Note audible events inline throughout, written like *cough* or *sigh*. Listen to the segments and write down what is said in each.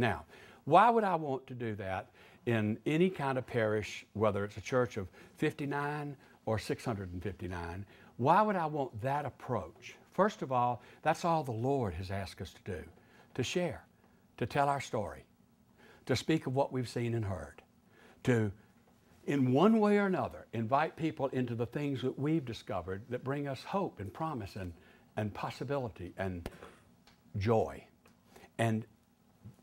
Now, why would I want to do that in any kind of parish, whether it's a church of 59 or 659? Why would I want that approach? First of all, that's all the Lord has asked us to do to share, to tell our story, to speak of what we've seen and heard, to, in one way or another, invite people into the things that we've discovered that bring us hope and promise and, and possibility and joy. And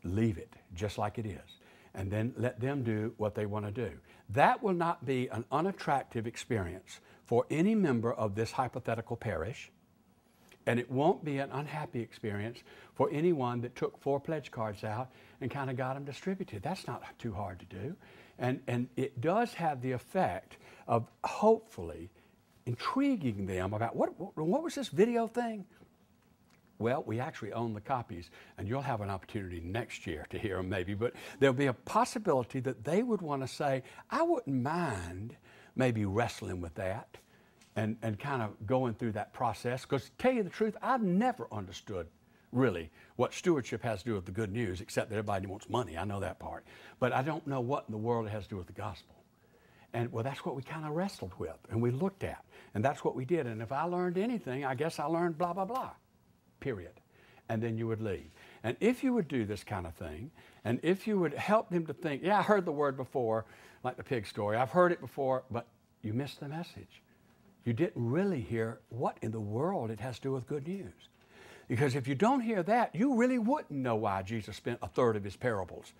leave it just like it is and then let them do what they want to do. That will not be an unattractive experience for any member of this hypothetical parish, and it won't be an unhappy experience for anyone that took four pledge cards out and kind of got them distributed. That's not too hard to do. And, and it does have the effect of hopefully intriguing them about what, what, what was this video thing? Well, we actually own the copies, and you'll have an opportunity next year to hear them maybe, but there'll be a possibility that they would want to say, I wouldn't mind maybe wrestling with that and, and kind of going through that process. Because tell you the truth, I've never understood really what stewardship has to do with the good news, except that everybody wants money. I know that part. But I don't know what in the world it has to do with the gospel. And well, that's what we kind of wrestled with and we looked at. And that's what we did. And if I learned anything, I guess I learned blah, blah, blah period. And then you would leave. And if you would do this kind of thing, and if you would help them to think, yeah, I heard the word before, like the pig story, I've heard it before, but you missed the message. You didn't really hear what in the world it has to do with good news. Because if you don't hear that, you really wouldn't know why Jesus spent a third of his parables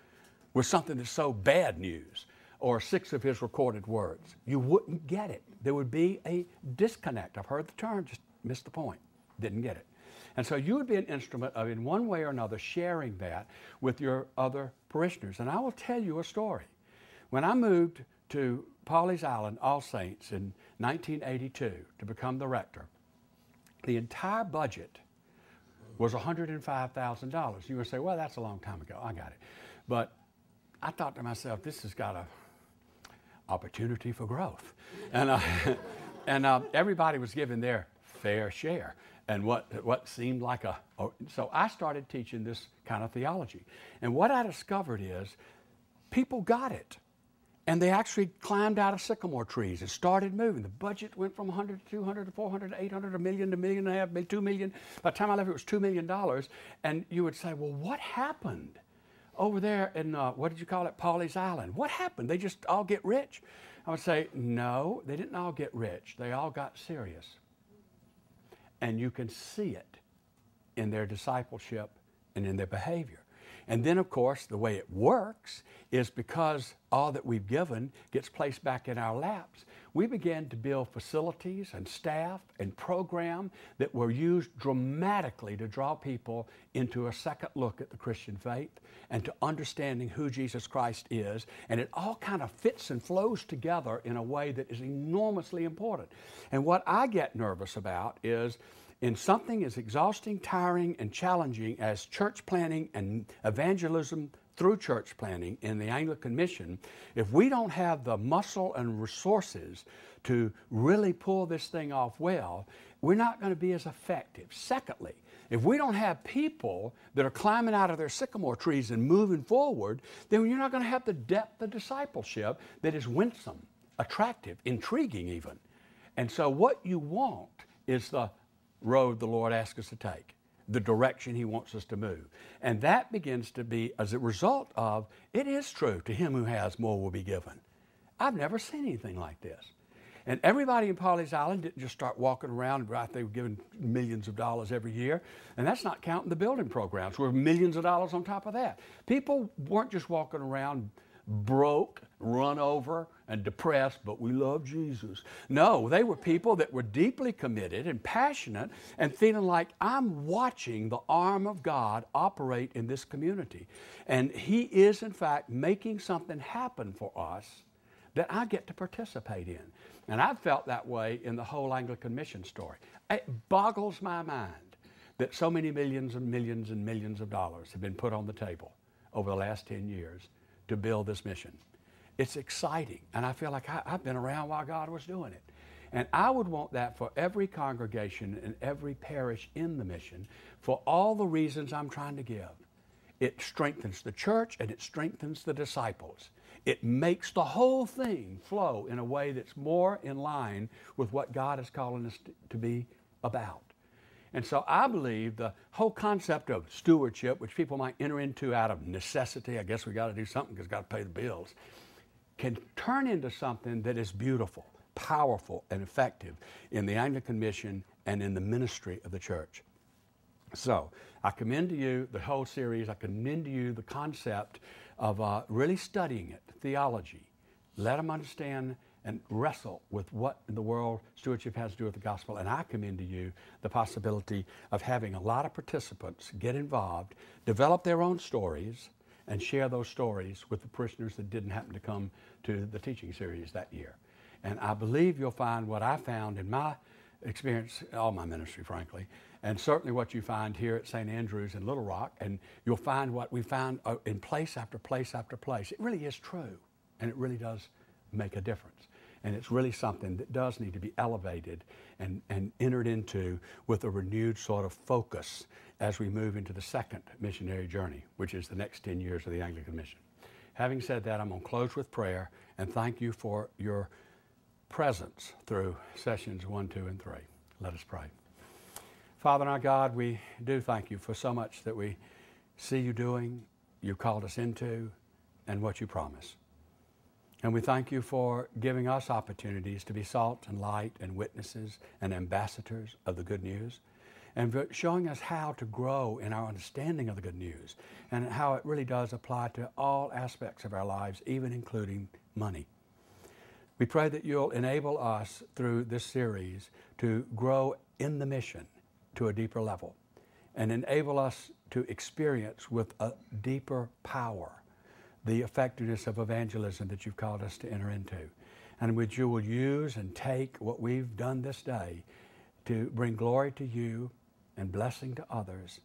with something that's so bad news or six of his recorded words. You wouldn't get it. There would be a disconnect. I've heard the term, just missed the point, didn't get it. And so you would be an instrument of, in one way or another, sharing that with your other parishioners. And I will tell you a story. When I moved to Polly's Island, All Saints, in 1982 to become the rector, the entire budget was $105,000. You would say, well, that's a long time ago. I got it. But I thought to myself, this has got a opportunity for growth. And, uh, *laughs* and uh, everybody was given their fair share and what, what seemed like a. So I started teaching this kind of theology. And what I discovered is people got it. And they actually climbed out of sycamore trees and started moving. The budget went from 100 to 200 to 400 to 800 to million to a million and a half, two million. By the time I left, it was $2 million. And you would say, well, what happened? over there in uh, what did you call it, Polly's Island? What happened? They just all get rich. I would say, no, they didn't all get rich. They all got serious. And you can see it in their discipleship and in their behavior. And then, of course, the way it works is because all that we've given gets placed back in our laps, we begin to build facilities and staff and program that were used dramatically to draw people into a second look at the Christian faith and to understanding who Jesus Christ is. And it all kind of fits and flows together in a way that is enormously important. And what I get nervous about is in something as exhausting, tiring, and challenging as church planning and evangelism through church planning in the Anglican Mission, if we don't have the muscle and resources to really pull this thing off well, we're not going to be as effective. Secondly, if we don't have people that are climbing out of their sycamore trees and moving forward, then you're not going to have the depth of discipleship that is winsome, attractive, intriguing, even. And so, what you want is the road the Lord asks us to take, the direction He wants us to move. And that begins to be as a result of it is true to him who has, more will be given. I've never seen anything like this. And everybody in Polly's Island didn't just start walking around right they were given millions of dollars every year. And that's not counting the building programs. We're millions of dollars on top of that. People weren't just walking around broke, run over, and depressed, but we love Jesus. No, they were people that were deeply committed and passionate and feeling like I'm watching the arm of God operate in this community. And He is, in fact, making something happen for us that I get to participate in. And I've felt that way in the whole Anglican mission story. It boggles my mind that so many millions and millions and millions of dollars have been put on the table over the last 10 years to build this mission. It's exciting, and I feel like I, have been around while God was doing it. And I would want that for every congregation and every parish in the mission for all the reasons I'm trying to give. It strengthens the church and it strengthens the disciples. It makes the whole thing flow in a way that's more in line with what God is calling us to be about. And so I believe the whole concept of stewardship, which people might enter into out of necessity, I guess we got to do something because got to pay the bills, can turn into something that is beautiful, powerful, and effective in the Anglican mission and in the ministry of the church. So I commend to you the whole series. I commend to you the concept of uh, really studying it, theology. Let them understand and wrestle with what in the world stewardship has to do with the gospel. And I commend to you the possibility of having a lot of participants get involved, develop their own stories, and share those stories with the parishioners that didn't happen to come to the teaching series that year. And I believe you'll find what I found in my experience, all my ministry, frankly, and certainly what you find here at St. Andrews in Little Rock, and you'll find what we found uh, in place after place after place. It really is true, and it really does make a difference. And it's really something that does need to be elevated and, and entered into with a renewed sort of focus as we move into the second missionary journey, which is the next 10 years of the Anglican Mission. Having said that, I'm going to close with prayer and thank you for your presence through sessions one, two, and three. Let us pray. Father and our God, we do thank you for so much that we see you doing, you called us into, and what you promise. And we thank you for giving us opportunities to be salt and light and witnesses and ambassadors of the good news and for showing us how to grow in our understanding of the good news and how it really does apply to all aspects of our lives, even including money. We pray that you'll enable us through this series to grow in the mission to a deeper level and enable us to experience with a deeper power the effectiveness of evangelism that you've called us to enter into. And which you will use and take what we've done this day to bring glory to you and blessing to others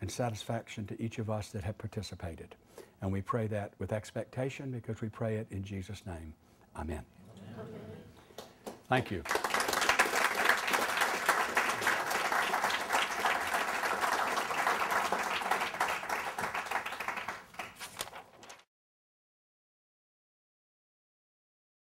and satisfaction to each of us that have participated. And we pray that with expectation because we pray it in Jesus' name. Amen. Amen. Thank you.